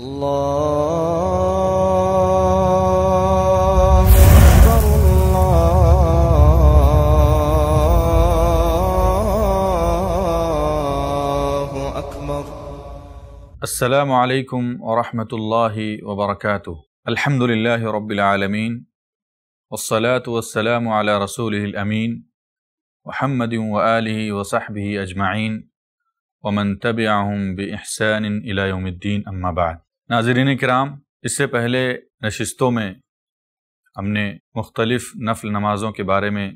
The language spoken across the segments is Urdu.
الله أكبر الله أكبر السلام عليكم ورحمة الله وبركاته الحمد لله رب العالمين والصلاة والسلام على رسوله الأمين محمد وآله وصحبه أجمعين ومن تبعهم بإحسان إلى يوم الدين أما بعد ناظرین کرام اس سے پہلے نشستوں میں ہم نے مختلف نفل نمازوں کے بارے میں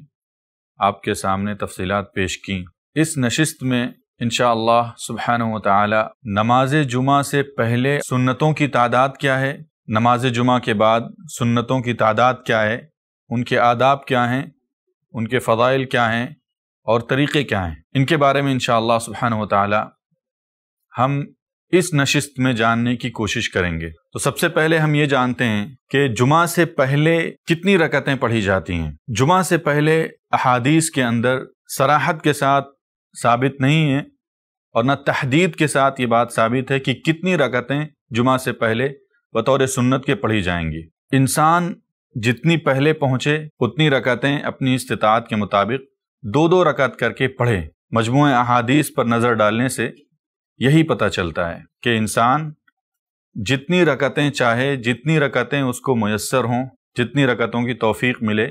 آپ کے سامنے تفصیلات پیش کیں اس نشست میں انشاءاللہ سبحانہ اللہ نماز و جمعہ سے پہلے سنتوں کی تعداد کیا ہے نماز جمعہ کے بعد سنتوں کی تعداد کیا ہے ان کے آداب کیا ہیں ان کے فضائل کیا ہیں اور طریقے کیا ہیں ان کے بارے میں انشاءاللہ سبحانہ اللہ ہم اس نشست میں جاننے کی کوشش کریں گے تو سب سے پہلے ہم یہ جانتے ہیں کہ جمعہ سے پہلے کتنی رکعتیں پڑھی جاتی ہیں جمعہ سے پہلے احادیث کے اندر سراحت کے ساتھ ثابت نہیں ہے اور نہ تحدید کے ساتھ یہ بات ثابت ہے کہ کتنی رکعتیں جمعہ سے پہلے بطور سنت کے پڑھی جائیں گی انسان جتنی پہلے پہنچے اتنی رکعتیں اپنی استطاعت کے مطابق دو دو رکعت کر کے پڑھے مجموعہ احادیث پر نظر ڈالنے سے یہی پتہ چلتا ہے کہ انسان جتنی رکعتیں چاہے جتنی رکعتیں اس کو میسر ہوں جتنی رکعتوں کی توفیق ملے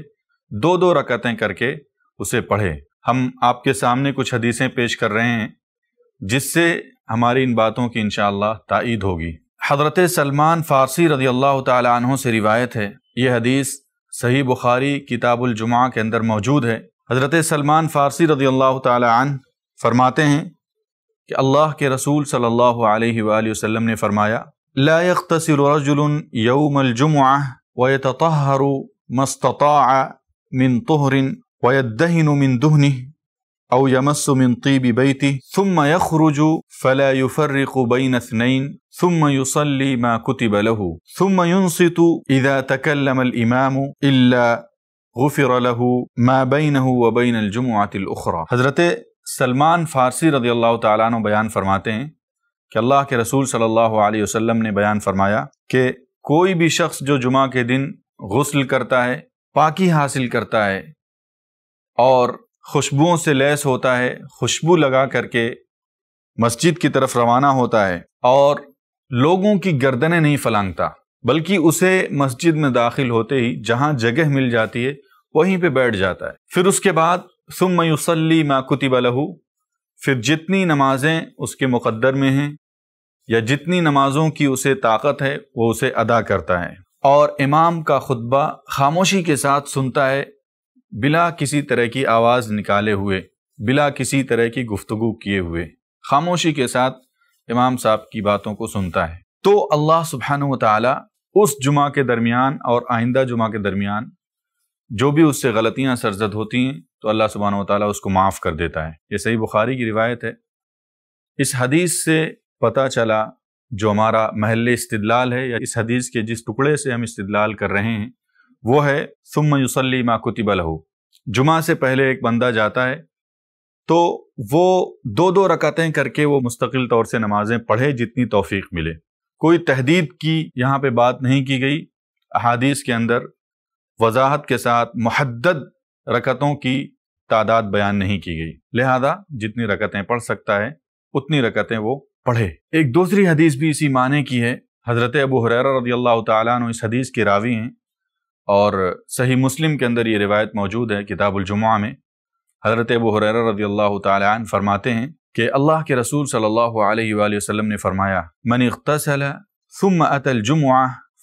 دو دو رکعتیں کر کے اسے پڑھے ہم آپ کے سامنے کچھ حدیثیں پیش کر رہے ہیں جس سے ہماری ان باتوں کی انشاءاللہ تائید ہوگی حضرت سلمان فارسی رضی اللہ تعالی عنہ سے روایت ہے یہ حدیث صحیح بخاری کتاب الجمعہ کے اندر موجود ہے حضرت سلمان فارسی رضی اللہ تعالی عنہ فرماتے ہیں اللہ کے رسول صلی اللہ علیہ وآلہ وسلم نے فرمایا لا रजुल رجل يوم الجمعة ويتطهر ما استطاع من طهر ويدهن من دهنه أو يمس من طيب بيته ثم يخرج فلا يفرق بين اثنين ثم يصلي ما كتب له ثم ينصت إذا تكلم الإمام إلا غفر له ما بينه وبين الجمعة الأخرى حضرت سلمان فارسی رضی اللہ تعالیٰ عنہ بیان فرماتے ہیں کہ اللہ کے رسول صلی اللہ علیہ وسلم نے بیان فرمایا کہ کوئی بھی شخص جو جمعہ کے دن غسل کرتا ہے پاکی حاصل کرتا ہے اور خوشبوؤں سے لیس ہوتا ہے خوشبو لگا کر کے مسجد کی طرف روانہ ہوتا ہے اور لوگوں کی گردنیں نہیں فلانگتا بلکہ اسے مسجد میں داخل ہوتے ہی جہاں جگہ مل جاتی ہے وہیں پہ بیٹھ جاتا ہے پھر اس کے بعد ثم میوسلی ما کتب لہو پھر جتنی نمازیں اس کے مقدر میں ہیں یا جتنی نمازوں کی اسے طاقت ہے وہ اسے ادا کرتا ہے اور امام کا خطبہ خاموشی کے ساتھ سنتا ہے بلا کسی طرح کی آواز نکالے ہوئے بلا کسی طرح کی گفتگو کیے ہوئے خاموشی کے ساتھ امام صاحب کی باتوں کو سنتا ہے تو اللہ سبحانہ و مطالعہ اس جمعہ کے درمیان اور آئندہ جمعہ کے درمیان جو بھی اس سے غلطیاں سرزد ہوتی ہیں تو اللہ سبحانہ و تعالیٰ اس کو معاف کر دیتا ہے یہ صحیح بخاری کی روایت ہے اس حدیث سے پتہ چلا جو ہمارا محل استدلال ہے یا اس حدیث کے جس ٹکڑے سے ہم استدلال کر رہے ہیں وہ ہے ثم یوسلی لہو جمعہ سے پہلے ایک بندہ جاتا ہے تو وہ دو دو رکعتیں کر کے وہ مستقل طور سے نمازیں پڑھے جتنی توفیق ملے کوئی تحدید کی یہاں پہ بات نہیں کی گئی احادیث کے اندر وضاحت کے ساتھ محدد رکعتوں کی تعداد بیان نہیں کی گئی لہذا جتنی رکعتیں پڑھ سکتا ہے اتنی رکعتیں وہ پڑھے ایک دوسری حدیث بھی اسی معنی کی ہے حضرت ابو رضی اللہ تعالیٰ عنہ اس حدیث کے راوی ہیں اور صحیح مسلم کے اندر یہ روایت موجود ہے کتاب الجمعہ میں حضرت ابو رضی اللہ تعالیٰ عنہ فرماتے ہیں کہ اللہ کے رسول صلی اللہ علیہ وآلہ وسلم نے فرمایا من ثم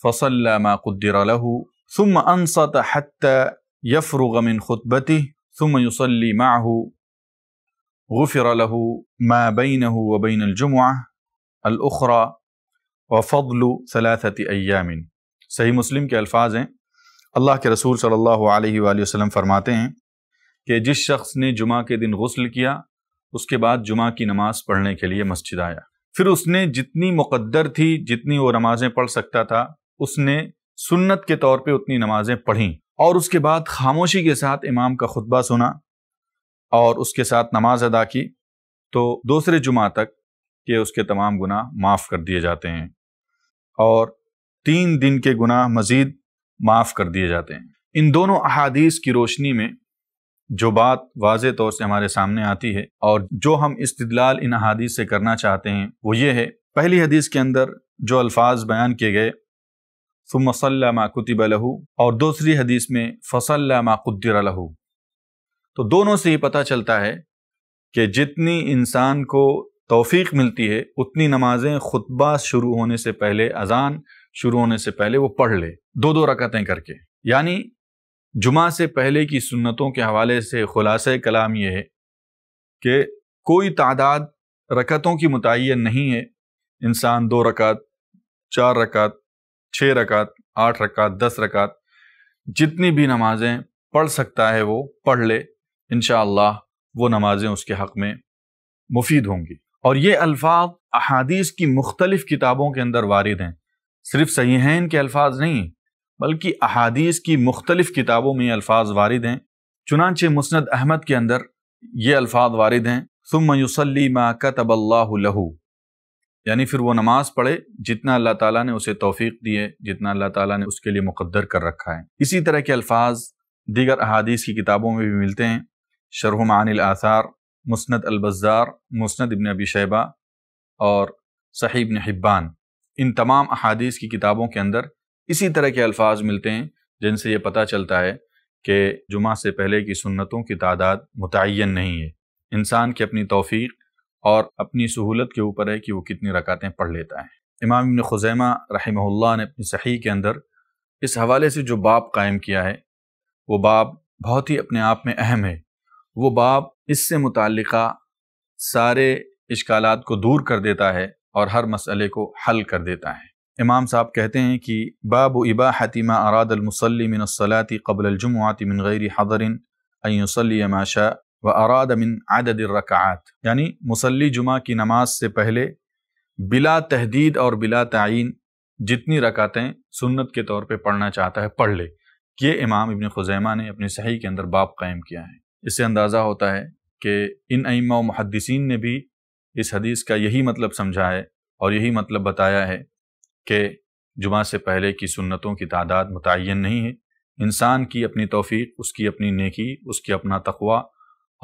فصلی ما قدر له ثم انصت حتى يفرغ من خطبته ثم يصلي معه غفر له ما بينه وبين الجمعة الأخرى وفضل ثلاثة أيام صحیح مسلم کے الفاظ ہیں اللہ کے رسول صلی اللہ علیہ وآلہ وسلم فرماتے ہیں کہ جس شخص نے جمعہ کے دن غسل کیا اس کے بعد جمعہ کی نماز پڑھنے کے لیے مسجد آیا پھر اس نے جتنی مقدر تھی جتنی وہ نمازیں پڑھ سکتا تھا اس نے سنت کے طور پہ اتنی نمازیں پڑھیں اور اس کے بعد خاموشی کے ساتھ امام کا خطبہ سنا اور اس کے ساتھ نماز ادا کی تو دوسرے جمعہ تک کہ اس کے تمام گناہ معاف کر دیے جاتے ہیں اور تین دن کے گناہ مزید معاف کر دیے جاتے ہیں ان دونوں احادیث کی روشنی میں جو بات واضح طور سے ہمارے سامنے آتی ہے اور جو ہم استدلال ان احادیث سے کرنا چاہتے ہیں وہ یہ ہے پہلی حدیث کے اندر جو الفاظ بیان کیے گئے ثم ما کتب لہو اور دوسری حدیث میں فصل ما قدر لہو تو دونوں سے یہ پتہ چلتا ہے کہ جتنی انسان کو توفیق ملتی ہے اتنی نمازیں خطبہ شروع ہونے سے پہلے اذان شروع ہونے سے پہلے وہ پڑھ لے دو دو رکعتیں کر کے یعنی جمعہ سے پہلے کی سنتوں کے حوالے سے خلاصہ کلام یہ ہے کہ کوئی تعداد رکعتوں کی متعین نہیں ہے انسان دو رکعت چار رکعت چھ رکعت آٹھ رکعت دس رکعت جتنی بھی نمازیں پڑھ سکتا ہے وہ پڑھ لے انشاءاللہ وہ نمازیں اس کے حق میں مفید ہوں گی اور یہ الفاظ احادیث کی مختلف کتابوں کے اندر وارد ہیں صرف صحیح ہیں ان کے الفاظ نہیں بلکہ احادیث کی مختلف کتابوں میں یہ الفاظ وارد ہیں چنانچہ مسند احمد کے اندر یہ الفاظ وارد ہیں ثم ما کتب اللہ له یعنی پھر وہ نماز پڑھے جتنا اللہ تعالیٰ نے اسے توفیق دیے جتنا اللہ تعالیٰ نے اس کے لیے مقدر کر رکھا ہے اسی طرح کے الفاظ دیگر احادیث کی کتابوں میں بھی ملتے ہیں شرح معانی الاثار مسند البزار مسند ابن ابی شیبہ اور صحیح ابن حبان ان تمام احادیث کی کتابوں کے اندر اسی طرح کے الفاظ ملتے ہیں جن سے یہ پتہ چلتا ہے کہ جمعہ سے پہلے کی سنتوں کی تعداد متعین نہیں ہے انسان کی اپنی توفیق اور اپنی سہولت کے اوپر ہے کہ وہ کتنی رکعتیں پڑھ لیتا ہے امام ابن خزیمہ رحمہ اللہ نے اپنی صحیح کے اندر اس حوالے سے جو باپ قائم کیا ہے وہ باب بہت ہی اپنے آپ میں اہم ہے وہ باب اس سے متعلقہ سارے اشکالات کو دور کر دیتا ہے اور ہر مسئلے کو حل کر دیتا ہے امام صاحب کہتے ہیں کہ باب و ابا حتیمہ اراد من الصلاطی قبل الجمعات من غیر حضر ان يصلي ما شاء و من عدد الرکعات یعنی مسلی جمعہ کی نماز سے پہلے بلا تحدید اور بلا تعین جتنی رکعتیں سنت کے طور پہ پڑھنا چاہتا ہے پڑھ لے یہ امام ابن خزیمہ نے اپنی صحیح کے اندر باپ قائم کیا ہے اس سے اندازہ ہوتا ہے کہ ان ائمہ و محدثین نے بھی اس حدیث کا یہی مطلب سمجھا ہے اور یہی مطلب بتایا ہے کہ جمعہ سے پہلے کی سنتوں کی تعداد متعین نہیں ہے انسان کی اپنی توفیق اس کی اپنی نیکی اس کی اپنا تقوی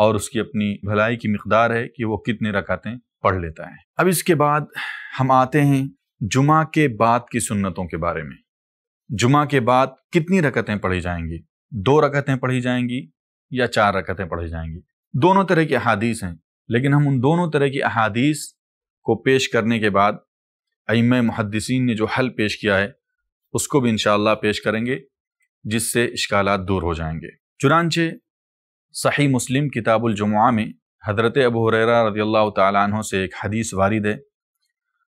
اور اس کی اپنی بھلائی کی مقدار ہے کہ وہ کتنے رکعتیں پڑھ لیتا ہے اب اس کے بعد ہم آتے ہیں جمعہ کے بعد کی سنتوں کے بارے میں جمعہ کے بعد کتنی رکعتیں پڑھی جائیں گی دو رکعتیں پڑھی جائیں گی یا چار رکعتیں پڑھی جائیں گی دونوں طرح کی احادیث ہیں لیکن ہم ان دونوں طرح کی احادیث کو پیش کرنے کے بعد ایم محدثین نے جو حل پیش کیا ہے اس کو بھی انشاءاللہ پیش کریں گے جس سے اشکالات دور ہو جائیں گے چنانچہ صحیح مسلم کتاب الجمعہ میں حضرت ابو حریرہ رضی اللہ تعالیٰ عنہ سے ایک حدیث وارد ہے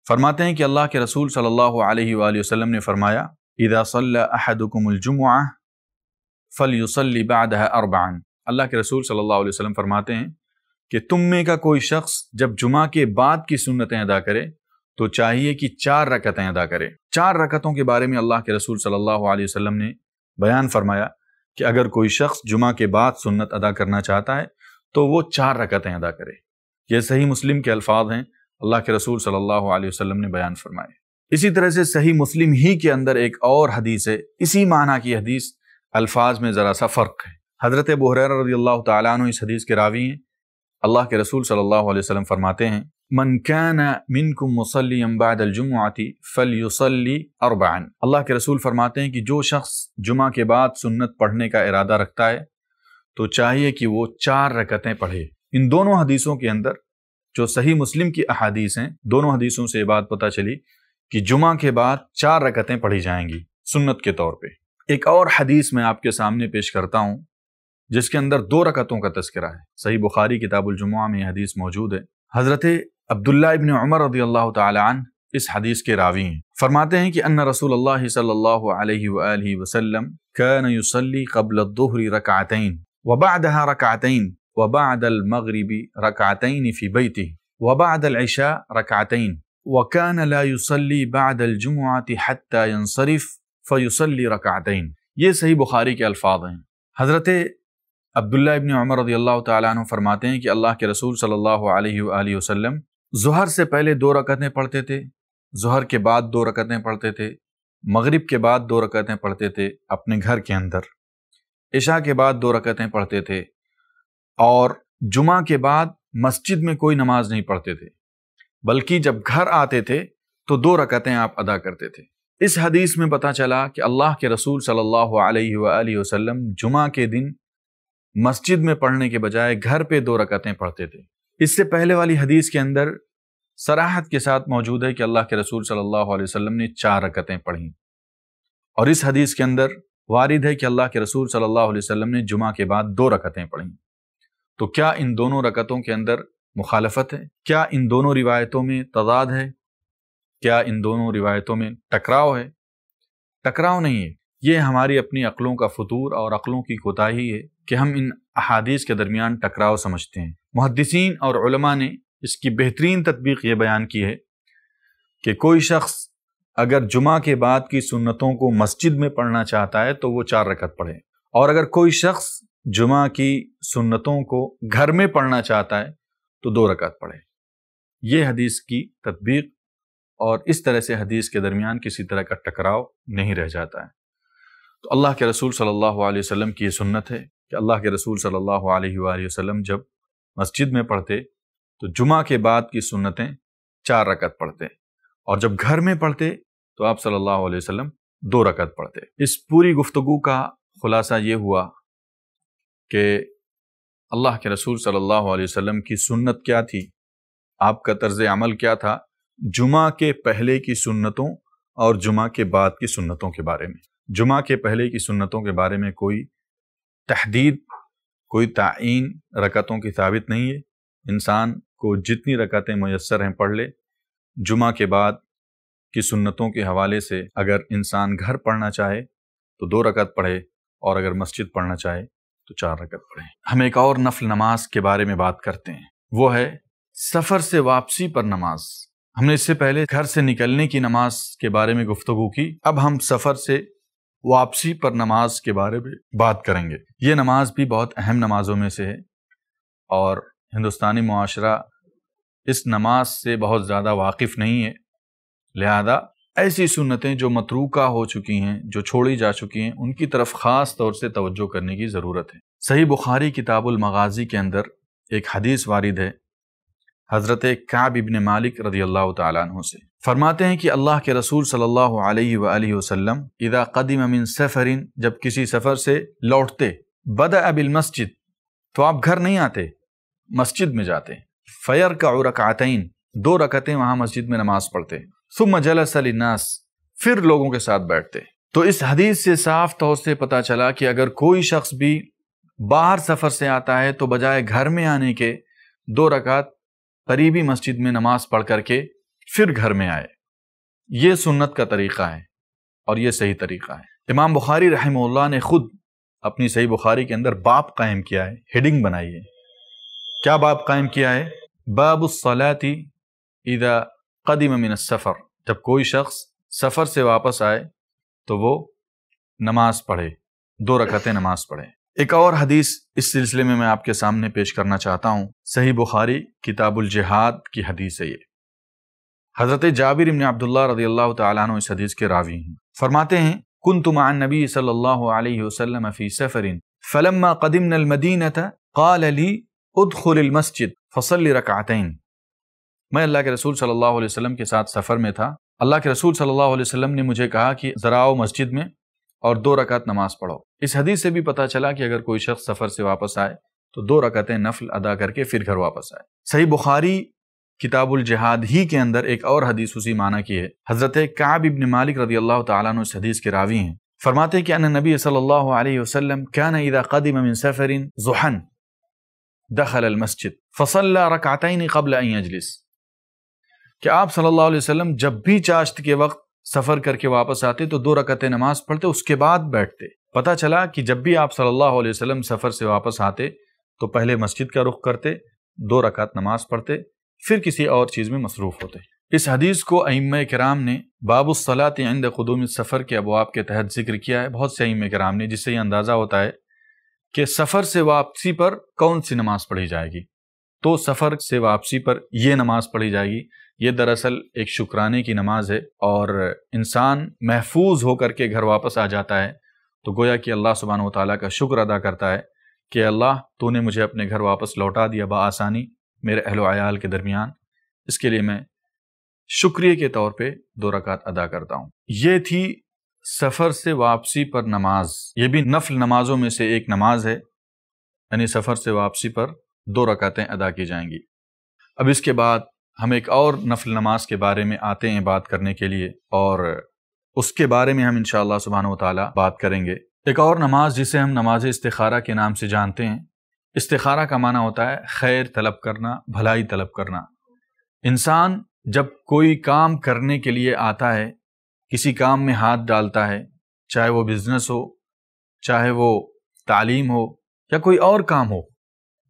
فرماتے ہیں کہ اللہ کے رسول صلی اللہ علیہ وآلہ وسلم نے فرمایا الجمعہ فلیصلی بہ اربان اللہ کے رسول صلی اللہ علیہ وسلم فرماتے ہیں کہ تم میں کا کوئی شخص جب جمعہ کے بعد کی سنتیں ادا کرے تو چاہیے کہ چار رکعتیں ادا کرے چار رکعتوں کے بارے میں اللہ کے رسول صلی اللہ علیہ وسلم نے بیان فرمایا کہ اگر کوئی شخص جمعہ کے بعد سنت ادا کرنا چاہتا ہے تو وہ چار رکعتیں ادا کرے یہ صحیح مسلم کے الفاظ ہیں اللہ کے رسول صلی اللہ علیہ وسلم نے بیان فرمائے اسی طرح سے صحیح مسلم ہی کے اندر ایک اور حدیث ہے اسی معنی کی حدیث الفاظ میں ذرا سا فرق ہے حضرت بحر رضی اللہ تعالیٰ عنہ اس حدیث کے راوی ہیں اللہ کے رسول صلی اللہ علیہ وسلم فرماتے ہیں من كان منكم مصليا بعد الجمعة فليصلي اربعا اللہ کے رسول فرماتے ہیں کہ جو شخص جمعہ کے بعد سنت پڑھنے کا ارادہ رکھتا ہے تو چاہیے کہ وہ چار رکعتیں پڑھے ان دونوں حدیثوں کے اندر جو صحیح مسلم کی احادیث ہیں دونوں حدیثوں سے یہ بات پتہ چلی کہ جمعہ کے بعد چار رکعتیں پڑھی جائیں گی سنت کے طور پہ ایک اور حدیث میں آپ کے سامنے پیش کرتا ہوں جس کے اندر دو رکعتوں کا تذکرہ ہے صحیح بخاری کتاب الجمعہ میں یہ حدیث موجود ہے حضرت عبداللہ ابن عمر رضی اللہ تعالی عنہ اس حدیث کے راوی ہیں فرماتے ہیں کہ ان رسول اللہ صلی اللہ علیہ وآلہ وسلم كان يصلي قبل الظهر ركعتين وبعدها ركعتين وبعد المغرب ركعتين في بيته وبعد العشاء ركعتين وكان لا يصلي بعد الجمعة حتى ينصرف فيصلي ركعتين یہ صحیح بخاری کے الفاظ ہیں حضرت عبداللہ ابن عمر رضی اللہ تعالی عنہ فرماتے ہیں کہ اللہ کے رسول صلی اللہ علیہ وآلہ وسلم ظہر سے پہلے دو رکعتیں پڑھتے تھے ظہر کے بعد دو رکعتیں پڑھتے تھے مغرب کے بعد دو رکعتیں پڑھتے تھے اپنے گھر کے اندر عشاء کے بعد دو رکعتیں پڑھتے تھے اور جمعہ کے بعد مسجد میں کوئی نماز نہیں پڑھتے تھے بلکہ جب گھر آتے تھے تو دو رکعتیں آپ ادا کرتے تھے اس حدیث میں پتہ چلا کہ اللہ کے رسول صلی اللہ علیہ وآلہ وسلم جمعہ کے دن مسجد میں پڑھنے کے بجائے گھر پہ دو رکعتیں پڑھتے تھے اس سے پہلے والی حدیث کے اندر سراحت کے ساتھ موجود ہے کہ اللہ کے رسول صلی اللہ علیہ وسلم نے چار رکتیں پڑھیں اور اس حدیث کے اندر وارد ہے کہ اللہ کے رسول صلی اللہ علیہ وسلم نے جمعہ کے بعد دو رکتیں پڑھیں تو کیا ان دونوں رکتوں کے اندر مخالفت ہے کیا ان دونوں روایتوں میں تضاد ہے کیا ان دونوں روایتوں میں ٹکراؤ ہے ٹکراؤ نہیں ہے یہ ہماری اپنی عقلوں کا فطور اور عقلوں کی کوتاہی ہے کہ ہم ان احادیث کے درمیان ٹکراؤ سمجھتے ہیں محدثین اور علماء نے اس کی بہترین تطبیق یہ بیان کی ہے کہ کوئی شخص اگر جمعہ کے بعد کی سنتوں کو مسجد میں پڑھنا چاہتا ہے تو وہ چار رکعت پڑھے اور اگر کوئی شخص جمعہ کی سنتوں کو گھر میں پڑھنا چاہتا ہے تو دو رکعت پڑھے یہ حدیث کی تطبیق اور اس طرح سے حدیث کے درمیان کسی طرح کا ٹکراؤ نہیں رہ جاتا ہے تو اللہ کے رسول صلی اللہ علیہ وسلم کی یہ سنت ہے کہ اللہ کے رسول صلی اللہ علیہ وآلہ وسلم جب مسجد میں پڑھتے تو جمعہ کے بعد کی سنتیں چار رکعت پڑھتے اور جب گھر میں پڑھتے تو آپ صلی اللہ علیہ وسلم دو رکعت پڑھتے اس پوری گفتگو کا خلاصہ یہ ہوا کہ اللہ کے رسول صلی اللہ علیہ وسلم کی سنت کیا تھی آپ کا طرز عمل کیا تھا جمعہ کے پہلے کی سنتوں اور جمعہ کے بعد کی سنتوں کے بارے میں جمعہ کے پہلے کی سنتوں کے بارے میں کوئی تحدید کوئی تعین رکعتوں کی ثابت نہیں ہے انسان کو جتنی رکعتیں میسر ہیں پڑھ لے جمعہ کے بعد کی سنتوں کے حوالے سے اگر انسان گھر پڑھنا چاہے تو دو رکعت پڑھے اور اگر مسجد پڑھنا چاہے تو چار رکعت پڑھے ہم ایک اور نفل نماز کے بارے میں بات کرتے ہیں وہ ہے سفر سے واپسی پر نماز ہم نے اس سے پہلے گھر سے نکلنے کی نماز کے بارے میں گفتگو کی اب ہم سفر سے واپسی پر نماز کے بارے میں بات کریں گے یہ نماز بھی بہت اہم نمازوں میں سے ہے اور ہندوستانی معاشرہ اس نماز سے بہت زیادہ واقف نہیں ہے لہذا ایسی سنتیں جو متروکہ ہو چکی ہیں جو چھوڑی جا چکی ہیں ان کی طرف خاص طور سے توجہ کرنے کی ضرورت ہے صحیح بخاری کتاب المغازی کے اندر ایک حدیث وارد ہے حضرت کعب ابن مالک رضی اللہ تعالیٰ عنہ سے فرماتے ہیں کہ اللہ کے رسول صلی اللہ علیہ وآلہ وسلم اذا قدم من سفر جب کسی سفر سے لوٹتے بدع بالمسجد تو آپ گھر نہیں آتے مسجد میں جاتے فیرکع رکعتین دو رکعتیں وہاں مسجد میں نماز پڑھتے ثم جلس لناس پھر لوگوں کے ساتھ بیٹھتے تو اس حدیث سے صاف طور سے پتا چلا کہ اگر کوئی شخص بھی باہر سفر سے آتا ہے تو بجائے گھر میں آنے کے دو رکعت قریبی مسجد میں نماز پڑھ کر کے پھر گھر میں آئے یہ سنت کا طریقہ ہے اور یہ صحیح طریقہ ہے امام بخاری رحمہ اللہ نے خود اپنی صحیح بخاری کے اندر باپ قائم کیا ہے ہیڈنگ بنائی ہے کیا باپ قائم کیا ہے باب الصلاتی اذا قدم من السفر جب کوئی شخص سفر سے واپس آئے تو وہ نماز پڑھے دو رکتیں نماز پڑھے ایک اور حدیث اس سلسلے میں میں آپ کے سامنے پیش کرنا چاہتا ہوں صحیح بخاری کتاب الجہاد کی حدیث ہے یہ حضرت جابر ابن عبداللہ رضی اللہ تعالیٰ عنہ اس حدیث کے راوی ہیں فرماتے ہیں كنت مع النبي صلى الله عليه وسلم في سفر فلما قدمنا المدينة قال لي ادخل المسجد فصل ركعتين میں اللہ کے رسول صلی اللہ علیہ وسلم کے ساتھ سفر میں تھا اللہ کے رسول صلی اللہ علیہ وسلم نے مجھے کہا کہ ذراؤ مسجد میں اور دو رکعت نماز پڑھو اس حدیث سے بھی پتا چلا کہ اگر کوئی شخص سفر سے واپس آئے تو دو رکعتیں نفل ادا کر کے پھر گھر واپس آئے صحیح بخاری کتاب الجہاد ہی کے اندر ایک اور حدیث اسی معنی کی ہے حضرت کعب ابن مالک رضی اللہ تعالیٰ عنہ اس حدیث کے راوی ہیں فرماتے کہ ان نبی صلی اللہ علیہ وسلم كان اذا قدم من سفر زحن دخل المسجد فصلى رکعتین قبل ان یجلس کہ آپ صلی اللہ علیہ وسلم جب بھی چاشت کے وقت سفر کر کے واپس آتے تو دو رکعت نماز پڑھتے اس کے بعد بیٹھتے پتہ چلا کہ جب بھی آپ صلی اللہ علیہ وسلم سفر سے واپس آتے تو پہلے مسجد کا رخ کرتے دو رکعت نماز پڑھتے پھر کسی اور چیز میں مصروف ہوتے اس حدیث کو اعیم کرام نے باب الصلاۃ عند قدوم سفر کے ابواب کے تحت ذکر کیا ہے بہت سے ائم کرام نے جس سے یہ اندازہ ہوتا ہے کہ سفر سے واپسی پر کون سی نماز پڑھی جائے گی تو سفر سے واپسی پر یہ نماز پڑھی جائے گی یہ دراصل ایک شکرانے کی نماز ہے اور انسان محفوظ ہو کر کے گھر واپس آ جاتا ہے تو گویا کہ اللہ سبحانہ و تعالیٰ کا شکر ادا کرتا ہے کہ اللہ تو نے مجھے اپنے گھر واپس لوٹا دیا بآسانی میرے اہل و عیال کے درمیان اس کے لیے میں شکریہ کے طور پہ دو رکعت ادا کرتا ہوں یہ تھی سفر سے واپسی پر نماز یہ بھی نفل نمازوں میں سے ایک نماز ہے یعنی سفر سے واپسی پر دو رکعتیں ادا کی جائیں گی اب اس کے بعد ہم ایک اور نفل نماز کے بارے میں آتے ہیں بات کرنے کے لیے اور اس کے بارے میں ہم انشاءاللہ سبحانہ وتعالی و بات کریں گے ایک اور نماز جسے ہم نماز استخارہ کے نام سے جانتے ہیں استخارہ کا معنی ہوتا ہے خیر طلب کرنا بھلائی طلب کرنا انسان جب کوئی کام کرنے کے لیے آتا ہے کسی کام میں ہاتھ ڈالتا ہے چاہے وہ بزنس ہو چاہے وہ تعلیم ہو یا کوئی اور کام ہو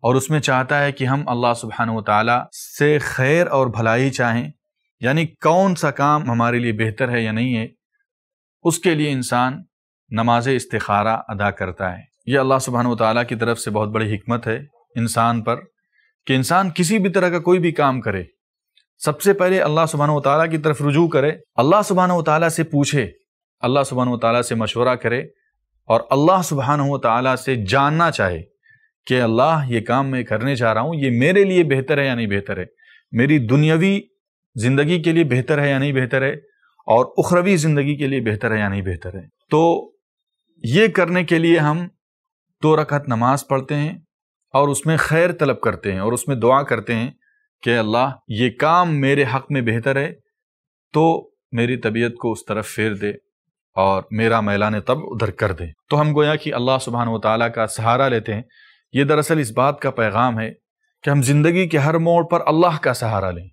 اور اس میں چاہتا ہے کہ ہم اللہ سبحانہ و تعالیٰ سے خیر اور بھلائی چاہیں یعنی کون سا کام ہمارے لیے بہتر ہے یا نہیں ہے اس کے لیے انسان نماز استخارہ ادا کرتا ہے یہ اللہ سبحانہ و تعالیٰ کی طرف سے بہت بڑی حکمت ہے انسان پر کہ انسان کسی بھی طرح کا کوئی بھی کام کرے سب سے پہلے اللہ سبحانہ و تعالیٰ کی طرف رجوع کرے اللہ سبحانہ و تعالیٰ سے پوچھے اللہ سبحانہ و تعالیٰ سے مشورہ کرے اور اللہ سبحانہ و تعالیٰ سے جاننا چاہے کہ اللہ یہ کام میں کرنے جا رہا ہوں یہ میرے لیے بہتر ہے یا نہیں بہتر ہے میری دنیاوی زندگی کے لیے بہتر ہے یا نہیں بہتر ہے اور اخروی زندگی کے لیے بہتر ہے یا نہیں بہتر ہے تو یہ کرنے کے لیے ہم دو رکعت نماز پڑھتے ہیں اور اس میں خیر طلب کرتے ہیں اور اس میں دعا کرتے ہیں کہ اللہ یہ کام میرے حق میں بہتر ہے تو میری طبیعت کو اس طرف پھیر دے اور میرا میلان طب ادھر کر دے تو ہم گویا کہ اللہ سبحانہ و تعالیٰ کا سہارا لیتے ہیں یہ دراصل اس بات کا پیغام ہے کہ ہم زندگی کے ہر موڑ پر اللہ کا سہارا لیں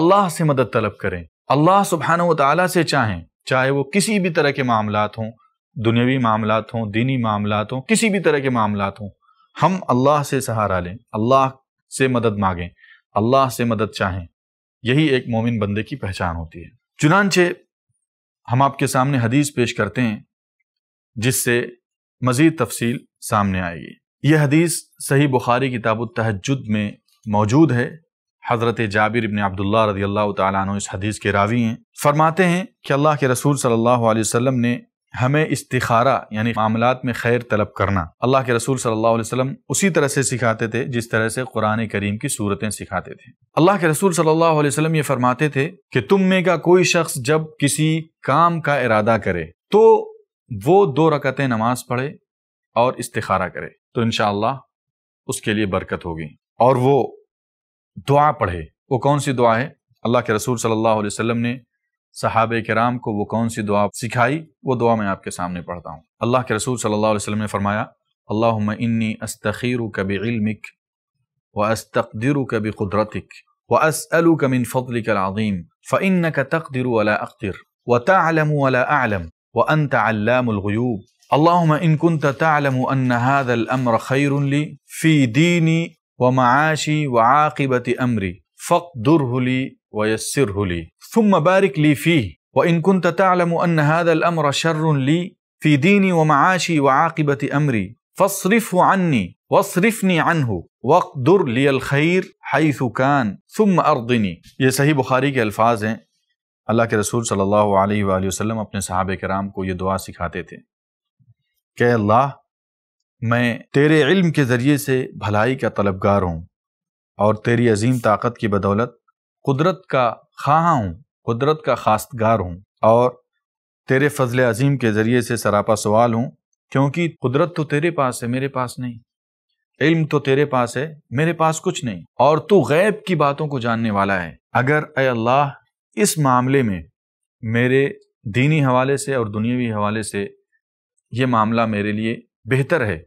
اللہ سے مدد طلب کریں اللہ سبحانہ و تعالیٰ سے چاہیں چاہے وہ کسی بھی طرح کے معاملات ہوں دنیاوی معاملات ہوں دینی معاملات ہوں کسی بھی طرح کے معاملات ہوں ہم اللہ سے سہارا لیں اللہ سے مدد مانگیں اللہ سے مدد چاہیں یہی ایک مومن بندے کی پہچان ہوتی ہے چنانچہ ہم آپ کے سامنے حدیث پیش کرتے ہیں جس سے مزید تفصیل سامنے آئے گی یہ حدیث صحیح بخاری کتاب التحجد میں موجود ہے حضرت جابر ابن عبداللہ رضی اللہ تعالیٰ عنہ اس حدیث کے راوی ہیں فرماتے ہیں کہ اللہ کے رسول صلی اللہ علیہ وسلم نے ہمیں استخارہ یعنی معاملات میں خیر طلب کرنا اللہ کے رسول صلی اللہ علیہ وسلم اسی طرح سے سکھاتے تھے جس طرح سے قرآن کریم کی صورتیں سکھاتے تھے اللہ کے رسول صلی اللہ علیہ وسلم یہ فرماتے تھے کہ تم میں کا کوئی شخص جب کسی کام کا ارادہ کرے تو وہ دو رکعتیں نماز پڑھے اور استخارہ کرے तो इन उसके लिए बरकत होगी और वो दुआ पढ़े वो कौन सी दुआ है अल्लाह के रसूल सल्लल्लाहु अलैहि वसल्लम ने सहाब कराम को वो कौन सी दुआ सिखाई वो दुआ मैं आपके सामने पढ़ता हूँ अल्लाह के रसूल सल्लल्लाहु अलैहि वसल्लम ने फरमाया अल्लाह इन्नी अस्तखीर कबी इल्मिक व अस्तकदिर कबी कुदरतिक व असल कमिन फ़ल कलादीम फ़िन का तकदिर अला अख्तिर व तलम अला आलम व अन तलामूब اللهم إن كنت تعلم أن هذا الأمر خير لي في ديني ومعاشي وعاقبة أمري فاقدره لي ويسره لي ثم بارك لي فيه وإن كنت تعلم أن هذا الأمر شر لي في ديني ومعاشي وعاقبة أمري فاصرفه عني واصرفني عنه واقدر لي الخير حيث كان ثم أرضني یہ صحیح بخاری کے الفاظ ہیں اللہ کے رسول صلی اللہ علیہ وآلہ وسلم اپنے صحابہ کرام کو یہ دعا سکھاتے تھے کہ اللہ میں تیرے علم کے ذریعے سے بھلائی کا طلبگار ہوں اور تیری عظیم طاقت کی بدولت قدرت کا خواہاں ہوں قدرت کا خاستگار ہوں اور تیرے فضل عظیم کے ذریعے سے سراپا سوال ہوں کیونکہ قدرت تو تیرے پاس ہے میرے پاس نہیں علم تو تیرے پاس ہے میرے پاس کچھ نہیں اور تو غیب کی باتوں کو جاننے والا ہے اگر اے اللہ اس معاملے میں میرے دینی حوالے سے اور دنیاوی حوالے سے یہ معاملہ میرے لیے بہتر ہے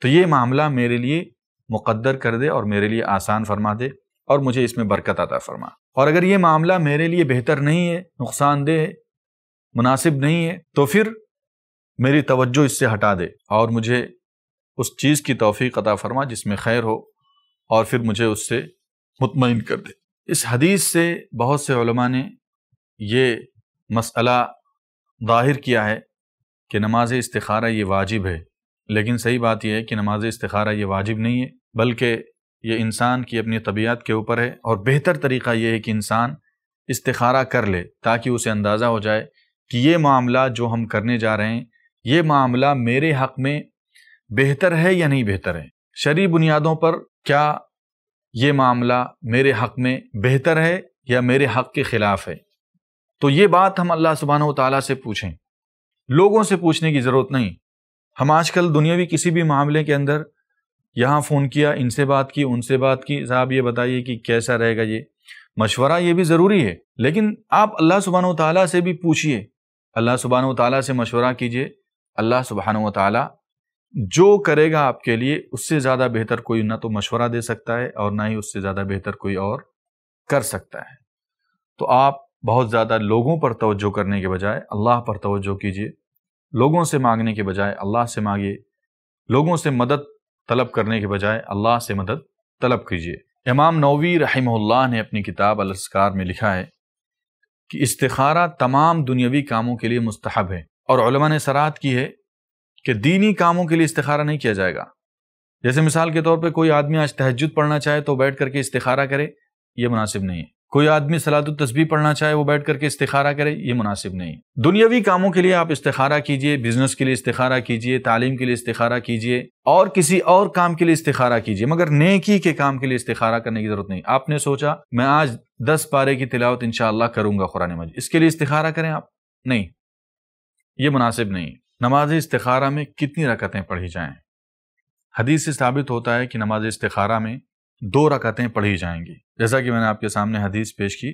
تو یہ معاملہ میرے لیے مقدر کر دے اور میرے لیے آسان فرما دے اور مجھے اس میں برکت عطا فرما اور اگر یہ معاملہ میرے لیے بہتر نہیں ہے نقصان دہ مناسب نہیں ہے تو پھر میری توجہ اس سے ہٹا دے اور مجھے اس چیز کی توفیق عطا فرما جس میں خیر ہو اور پھر مجھے اس سے مطمئن کر دے اس حدیث سے بہت سے علماء نے یہ مسئلہ ظاہر کیا ہے کہ نماز استخارہ یہ واجب ہے لیکن صحیح بات یہ ہے کہ نماز استخارہ یہ واجب نہیں ہے بلکہ یہ انسان کی اپنی طبیعت کے اوپر ہے اور بہتر طریقہ یہ ہے کہ انسان استخارہ کر لے تاکہ اسے اندازہ ہو جائے کہ یہ معاملہ جو ہم کرنے جا رہے ہیں یہ معاملہ میرے حق میں بہتر ہے یا نہیں بہتر ہے شرعی بنیادوں پر کیا یہ معاملہ میرے حق میں بہتر ہے یا میرے حق کے خلاف ہے تو یہ بات ہم اللہ سبحانہ و تعالیٰ سے پوچھیں لوگوں سے پوچھنے کی ضرورت نہیں ہم آج کل دنیاوی کسی بھی معاملے کے اندر یہاں فون کیا ان سے بات کی ان سے بات کی صاحب یہ بتائیے کہ کیسا رہے گا یہ مشورہ یہ بھی ضروری ہے لیکن آپ اللہ سبحانہ و تعالیٰ سے بھی پوچھیے اللہ سبحانہ و تعالیٰ سے مشورہ کیجیے اللہ سبحانہ و تعالیٰ جو کرے گا آپ کے لیے اس سے زیادہ بہتر کوئی نہ تو مشورہ دے سکتا ہے اور نہ ہی اس سے زیادہ بہتر کوئی اور کر سکتا ہے تو آپ بہت زیادہ لوگوں پر توجہ کرنے کے بجائے اللہ پر توجہ کیجیے لوگوں سے مانگنے کے بجائے اللہ سے مانگیے لوگوں سے مدد طلب کرنے کے بجائے اللہ سے مدد طلب کیجیے امام نووی رحمہ اللہ نے اپنی کتاب الاسکار میں لکھا ہے کہ استخارہ تمام دنیاوی کاموں کے لیے مستحب ہے اور علماء نے سرات کی ہے کہ دینی کاموں کے لیے استخارہ نہیں کیا جائے گا جیسے مثال کے طور پہ کوئی آدمی آج تہجد پڑھنا چاہے تو بیٹھ کر کے استخارہ کرے یہ مناسب نہیں ہے کوئی آدمی سلاد تسبیح پڑھنا چاہے وہ بیٹھ کر کے استخارہ کرے یہ مناسب نہیں دنیاوی کاموں کے لیے آپ استخارہ کیجئے بزنس کے لیے استخارہ کیجئے تعلیم کے لیے استخارہ کیجئے اور کسی اور کام کے لیے استخارہ کیجئے مگر نیکی کے کام کے لیے استخارہ کرنے کی ضرورت نہیں آپ نے سوچا میں آج دس پارے کی تلاوت انشاءاللہ کروں گا قرآن مجید اس کے لیے استخارہ کریں آپ نہیں یہ مناسب نہیں نماز استخارہ میں کتنی رکتیں پڑھی جائیں حدیث سے ثابت ہوتا ہے کہ نماز استخارہ میں دو رکعتیں پڑھی جائیں گی جیسا کہ میں نے آپ کے سامنے حدیث پیش کی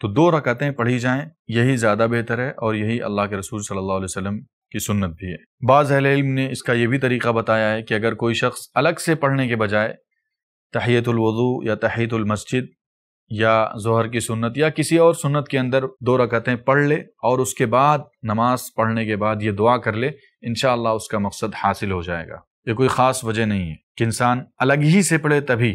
تو دو رکعتیں پڑھی جائیں یہی زیادہ بہتر ہے اور یہی اللہ کے رسول صلی اللہ علیہ وسلم کی سنت بھی ہے بعض اہل علم نے اس کا یہ بھی طریقہ بتایا ہے کہ اگر کوئی شخص الگ سے پڑھنے کے بجائے تحیت الوضو یا تحیت المسجد یا ظہر کی سنت یا کسی اور سنت کے اندر دو رکعتیں پڑھ لے اور اس کے بعد نماز پڑھنے کے بعد یہ دعا کر لے انشاءاللہ اس کا مقصد حاصل ہو جائے گا یہ کوئی خاص وجہ نہیں ہے کہ انسان الگ ہی سے پڑھے تبھی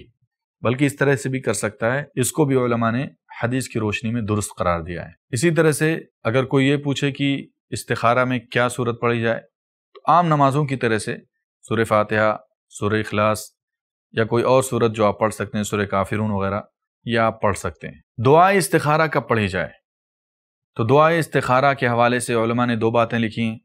بلکہ اس طرح سے بھی کر سکتا ہے اس کو بھی علماء نے حدیث کی روشنی میں درست قرار دیا ہے اسی طرح سے اگر کوئی یہ پوچھے کہ استخارہ میں کیا صورت پڑھی جائے تو عام نمازوں کی طرح سے سور فاتحہ سور اخلاص یا کوئی اور صورت جو آپ پڑھ سکتے ہیں سور کافرون وغیرہ یا آپ پڑھ سکتے ہیں دعائے استخارہ کب پڑھی جائے تو دعائے استخارہ کے حوالے سے علماء نے دو باتیں لکھی ہیں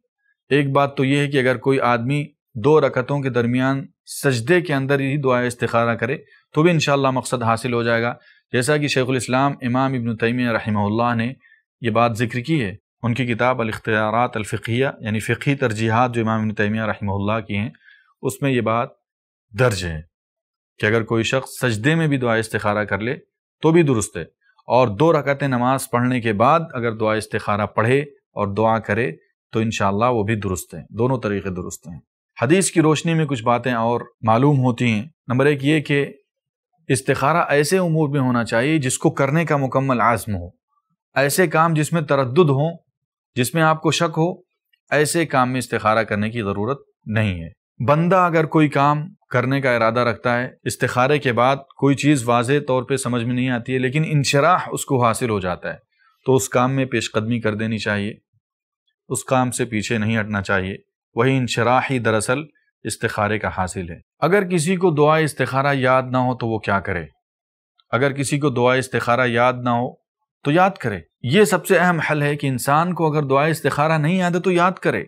ایک بات تو یہ ہے کہ اگر کوئی آدمی دو رکعتوں کے درمیان سجدے کے اندر ہی دعا استخارہ کرے تو بھی انشاءاللہ مقصد حاصل ہو جائے گا جیسا کہ شیخ الاسلام امام ابن تیمیہ رحمہ اللہ نے یہ بات ذکر کی ہے ان کی کتاب الاختیارات الفقیہ یعنی فقی ترجیحات جو امام ابن تیمیہ رحمہ اللہ کی ہیں اس میں یہ بات درج ہے کہ اگر کوئی شخص سجدے میں بھی دعا استخارہ کر لے تو بھی درست ہے اور دو رکعت نماز پڑھنے کے بعد اگر دعا استخارہ پڑھے اور دعا کرے تو انشاءاللہ وہ بھی درست ہیں دونوں طریقے درست ہیں حدیث کی روشنی میں کچھ باتیں اور معلوم ہوتی ہیں نمبر ایک یہ کہ استخارہ ایسے امور میں ہونا چاہیے جس کو کرنے کا مکمل عزم ہو ایسے کام جس میں تردد ہوں جس میں آپ کو شک ہو ایسے کام میں استخارہ کرنے کی ضرورت نہیں ہے بندہ اگر کوئی کام کرنے کا ارادہ رکھتا ہے استخارے کے بعد کوئی چیز واضح طور پہ سمجھ میں نہیں آتی ہے لیکن انشراح اس کو حاصل ہو جاتا ہے تو اس کام میں پیش قدمی کر دینی چاہیے اس کام سے پیچھے نہیں ہٹنا چاہیے وہی انشراحی ہی دراصل استخارے کا حاصل ہے اگر کسی کو دعا استخارہ یاد نہ ہو تو وہ کیا کرے اگر کسی کو دعا استخارہ یاد نہ ہو تو یاد کرے یہ سب سے اہم حل ہے کہ انسان کو اگر دعا استخارہ نہیں یاد ہے تو یاد کرے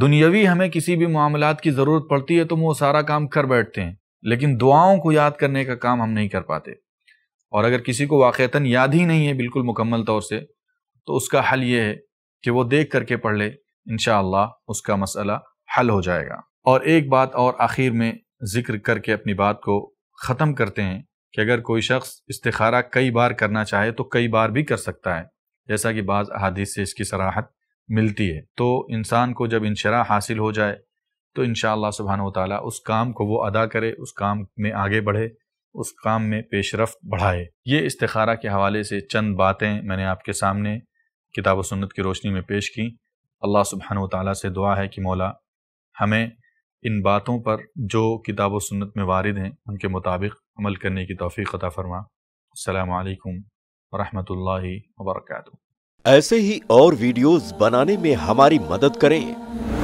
دنیاوی ہمیں کسی بھی معاملات کی ضرورت پڑتی ہے تو وہ سارا کام کر بیٹھتے ہیں لیکن دعاؤں کو یاد کرنے کا کام ہم نہیں کر پاتے اور اگر کسی کو واقعتاً یاد ہی نہیں ہے بالکل مکمل طور سے تو اس کا حل یہ ہے کہ وہ دیکھ کر کے پڑھ لے انشاءاللہ اس کا مسئلہ حل ہو جائے گا اور ایک بات اور آخر میں ذکر کر کے اپنی بات کو ختم کرتے ہیں کہ اگر کوئی شخص استخارہ کئی بار کرنا چاہے تو کئی بار بھی کر سکتا ہے جیسا کہ بعض احادیث سے اس کی سراحت ملتی ہے تو انسان کو جب انشراح حاصل ہو جائے تو انشاءاللہ سبحانہ اللہ و تعالیٰ اس کام کو وہ ادا کرے اس کام میں آگے بڑھے اس کام میں پیش رفت بڑھائے یہ استخارہ کے حوالے سے چند باتیں میں نے آپ کے سامنے کتاب و سنت کی روشنی میں پیش کی اللہ سبحانہ و تعالیٰ سے دعا ہے کہ مولا ہمیں ان باتوں پر جو کتاب و سنت میں وارد ہیں ان کے مطابق عمل کرنے کی توفیق عطا فرما السلام علیکم ورحمۃ اللہ وبرکاتہ ایسے ہی اور ویڈیوز بنانے میں ہماری مدد کریں